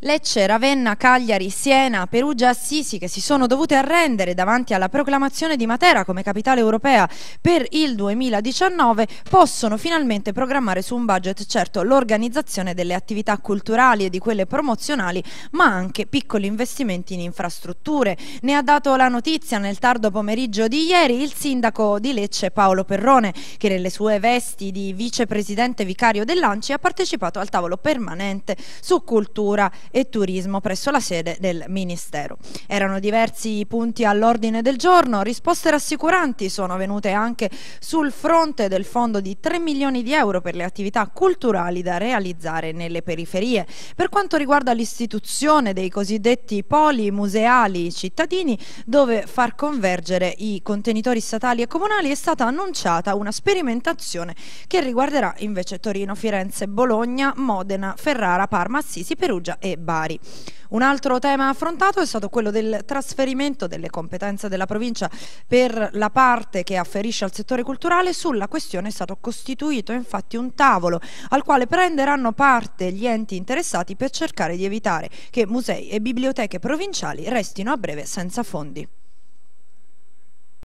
Lecce, Ravenna, Cagliari, Siena, Perugia, Assisi che si sono dovute arrendere davanti alla proclamazione di Matera come capitale europea per il 2019 possono finalmente programmare su un budget certo l'organizzazione delle attività culturali e di quelle promozionali ma anche piccoli investimenti in infrastrutture. Ne ha dato la notizia nel tardo pomeriggio di ieri il sindaco di Lecce Paolo Perrone che nelle sue vesti di vicepresidente vicario dell'Anci ha partecipato al tavolo permanente su cultura e Turismo presso la sede del Ministero. Erano diversi i punti all'ordine del giorno, risposte rassicuranti sono venute anche sul fronte del fondo di 3 milioni di euro per le attività culturali da realizzare nelle periferie. Per quanto riguarda l'istituzione dei cosiddetti poli museali cittadini, dove far convergere i contenitori statali e comunali, è stata annunciata una sperimentazione che riguarderà invece Torino, Firenze, Bologna, Modena, Ferrara, Parma, Assisi, Perugia e Bari. Un altro tema affrontato è stato quello del trasferimento delle competenze della provincia per la parte che afferisce al settore culturale. Sulla questione è stato costituito infatti un tavolo al quale prenderanno parte gli enti interessati per cercare di evitare che musei e biblioteche provinciali restino a breve senza fondi.